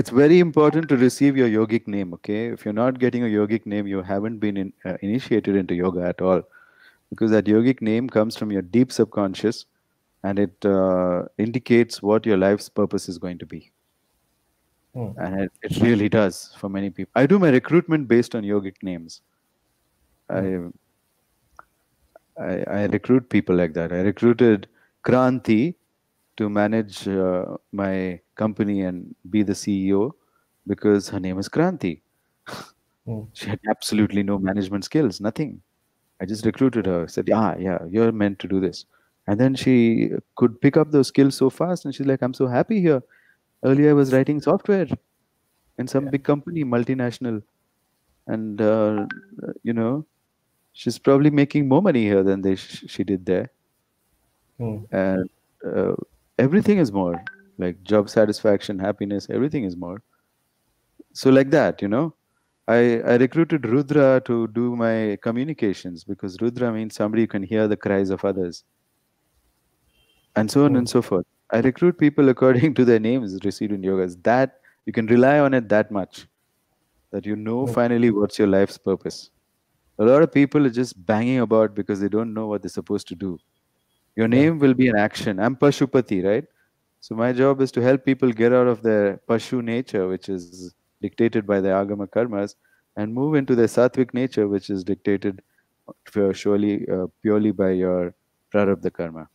it's very important to receive your yogic name okay if you're not getting a yogic name you haven't been in, uh, initiated into yoga at all because that yogic name comes from your deep subconscious and it uh, indicates what your life's purpose is going to be hmm. and it, it, really does for many people i do my recruitment based on yogic names hmm. I, I, I recruit people like that i recruited kranti to manage uh, my company and be the CEO because her name is Kranti. Hmm. She had absolutely no management skills, nothing. I just recruited her, said, Yeah, yeah, you're meant to do this. And then she could pick up those skills so fast. And she's like, I'm so happy here. Earlier, I was writing software in some yeah. big company, multinational. And, uh, you know, she's probably making more money here than they sh she did there. Mm. And everything is more like job satisfaction happiness everything is more so like that you know I, I recruited Rudra to do my communications because Rudra means somebody who can hear the cries of others. And so on mm. and oh. so forth. I recruit people according to their names received in is That you can rely on it that much. That you know oh. finally what's your life's purpose. A lot of people are just banging about because they don't know what they're supposed to do. Your name will be an action. I'm Pashupati, right? So my job is to help people get out of their Pashu nature, which is dictated by the Agama karmas, and move into their Sattvic nature, which is dictated surely uh, purely by your Prarabdha karma.